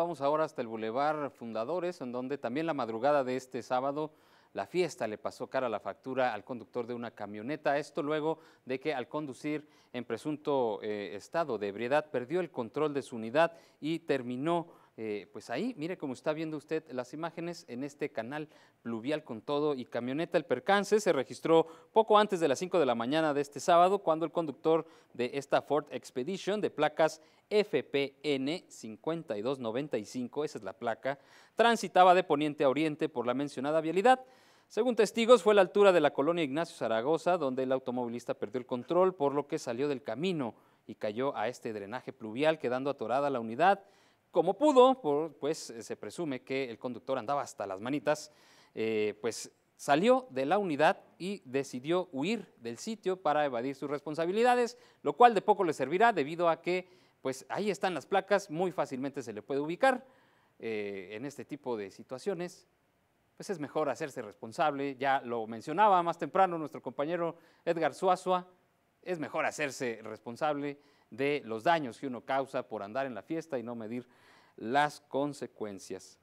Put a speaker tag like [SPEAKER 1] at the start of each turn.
[SPEAKER 1] vamos ahora hasta el Boulevard Fundadores, en donde también la madrugada de este sábado la fiesta le pasó cara a la factura al conductor de una camioneta. Esto luego de que al conducir en presunto eh, estado de ebriedad perdió el control de su unidad y terminó eh, pues ahí, mire cómo está viendo usted las imágenes en este canal pluvial con todo y camioneta. El percance se registró poco antes de las 5 de la mañana de este sábado cuando el conductor de esta Ford Expedition de placas FPN 5295, esa es la placa, transitaba de poniente a oriente por la mencionada vialidad. Según testigos, fue a la altura de la colonia Ignacio Zaragoza donde el automovilista perdió el control, por lo que salió del camino y cayó a este drenaje pluvial, quedando atorada la unidad. Como pudo, pues eh, se presume que el conductor andaba hasta las manitas, eh, pues salió de la unidad y decidió huir del sitio para evadir sus responsabilidades, lo cual de poco le servirá debido a que pues ahí están las placas, muy fácilmente se le puede ubicar eh, en este tipo de situaciones. Pues es mejor hacerse responsable, ya lo mencionaba más temprano nuestro compañero Edgar Suazua, es mejor hacerse responsable de los daños que uno causa por andar en la fiesta y no medir las consecuencias.